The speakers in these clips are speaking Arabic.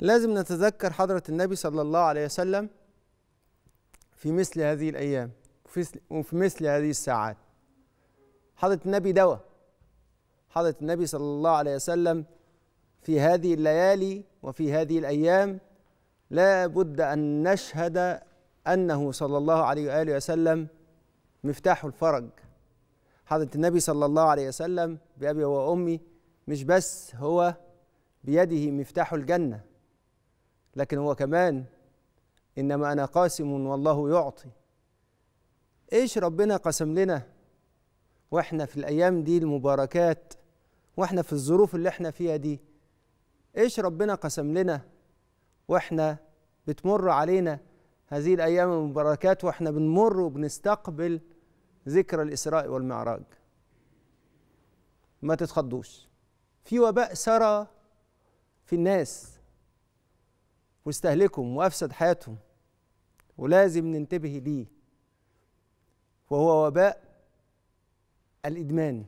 لازم نتذكر حضرة النبي صلى الله عليه وسلم في مثل هذه الأيام وفي مثل هذه الساعات حضرة النبي دواء حضرة النبي صلى الله عليه وسلم في هذه الليالي وفي هذه الأيام لا بد أن نشهد أنه صلى الله عليه وآله وسلم مفتاح الفرج حضرة النبي صلى الله عليه وسلم بأبي وأمي مش بس هو بيده مفتاح الجنة لكن هو كمان انما انا قاسم والله يعطي ايش ربنا قسم لنا واحنا في الايام دي المباركات واحنا في الظروف اللي احنا فيها دي ايش ربنا قسم لنا واحنا بتمر علينا هذه الايام المباركات واحنا بنمر وبنستقبل ذكرى الاسراء والمعراج ما تتخضوش في وباء سرى في الناس واستهلكهم وافسد حياتهم ولازم ننتبه ليه وهو وباء الادمان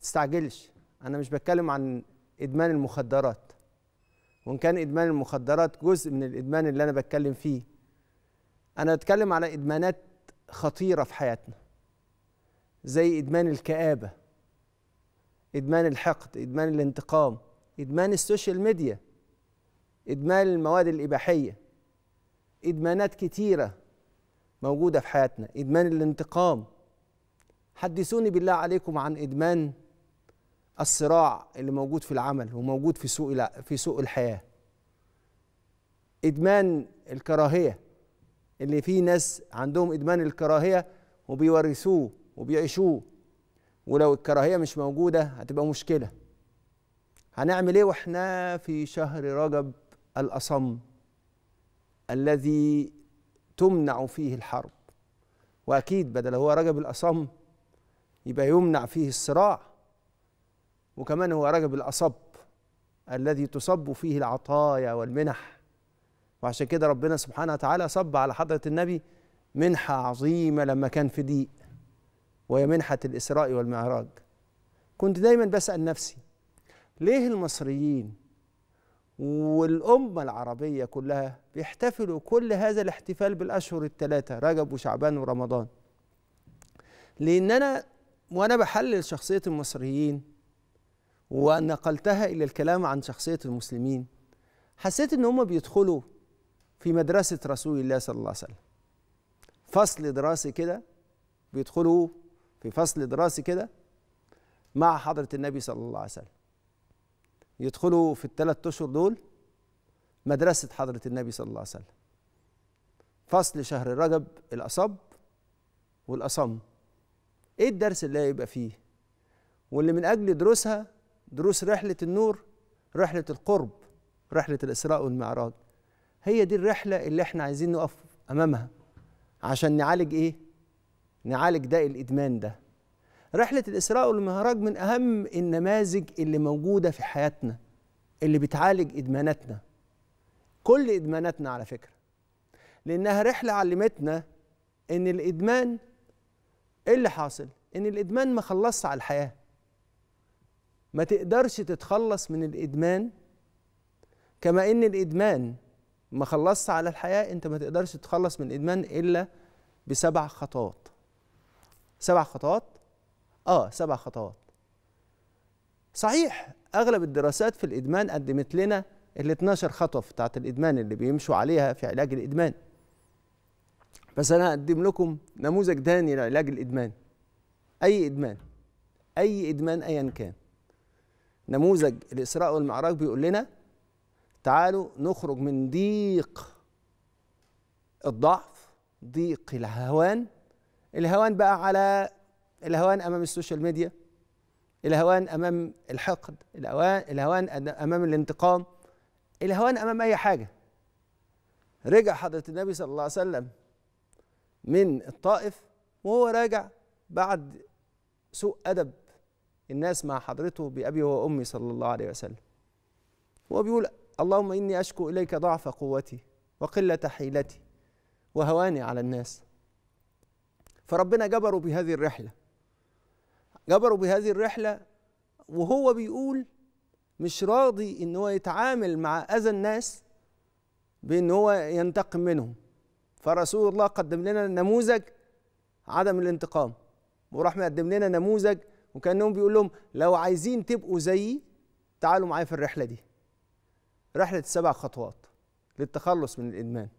تستعجلش انا مش بتكلم عن ادمان المخدرات وان كان ادمان المخدرات جزء من الادمان اللي انا بتكلم فيه انا بتكلم على ادمانات خطيره في حياتنا زي ادمان الكابه ادمان الحقد ادمان الانتقام ادمان السوشيال ميديا إدمان المواد الإباحية إدمانات كتيرة موجودة في حياتنا إدمان الانتقام حدثوني بالله عليكم عن إدمان الصراع اللي موجود في العمل وموجود في سوق في سوق الحياة إدمان الكراهية اللي فيه ناس عندهم إدمان الكراهية وبيورثوه وبيعيشوه ولو الكراهية مش موجودة هتبقى مشكلة هنعمل ايه واحنا في شهر رجب الاصم الذي تمنع فيه الحرب واكيد بدل هو رجب الاصم يبقى يمنع فيه الصراع وكمان هو رجب الاصب الذي تصب فيه العطايا والمنح وعشان كده ربنا سبحانه وتعالى صب على حضره النبي منحه عظيمه لما كان في ضيق وهي منحه الاسراء والمعراج كنت دايما بسال نفسي ليه المصريين والأمة العربية كلها بيحتفلوا كل هذا الاحتفال بالأشهر الثلاثة رجب وشعبان ورمضان لأن أنا وأنا بحلل شخصية المصريين ونقلتها إلى الكلام عن شخصية المسلمين حسيت إن هم بيدخلوا في مدرسة رسول الله صلى الله عليه وسلم فصل دراسي كده بيدخلوا في فصل دراسي كده مع حضرة النبي صلى الله عليه وسلم يدخلوا في الثلاث اشهر دول مدرسه حضره النبي صلى الله عليه وسلم فصل شهر رجب الاصب والاصم ايه الدرس اللي هيبقى فيه واللي من اجل دروسها دروس رحله النور رحله القرب رحله الاسراء والمعراج هي دي الرحله اللي احنا عايزين نقف امامها عشان نعالج ايه نعالج داء الادمان ده رحلة الإسراء والمهراج من أهم النماذج اللي موجودة في حياتنا اللي بتعالج إدماناتنا كل إدماناتنا على فكرة لأنها رحلة علمتنا إن الإدمان إيه اللي حاصل؟ إن الإدمان ما خلصش على الحياة ما تقدرش تتخلص من الإدمان كما إن الإدمان ما خلصش على الحياة أنت ما تقدرش تتخلص من الإدمان إلا بسبع خطوات سبع خطوات اه سبع خطوات صحيح اغلب الدراسات في الادمان قدمت لنا ال 12 خطوه بتاعت الادمان اللي بيمشوا عليها في علاج الادمان بس انا هقدم لكم نموذج تاني لعلاج الادمان اي ادمان اي ادمان ايا كان نموذج الاسراء والمعراج بيقول لنا تعالوا نخرج من ضيق الضعف ضيق الهوان الهوان بقى على الهوان امام السوشيال ميديا الهوان امام الحقد الهوان الهوان امام الانتقام الهوان امام اي حاجه رجع حضره النبي صلى الله عليه وسلم من الطائف وهو راجع بعد سوء ادب الناس مع حضرته بابي وامي صلى الله عليه وسلم هو بيقول اللهم اني اشكو اليك ضعف قوتي وقله حيلتي وهواني على الناس فربنا جبره بهذه الرحله جبروا بهذه الرحلة وهو بيقول مش راضي ان هو يتعامل مع اذى الناس بان هو ينتقم منهم فرسول الله قدم لنا نموذج عدم الانتقام وراح مقدم لنا نموذج وكانهم بيقول لهم لو عايزين تبقوا زيي تعالوا معايا في الرحله دي رحله السبع خطوات للتخلص من الادمان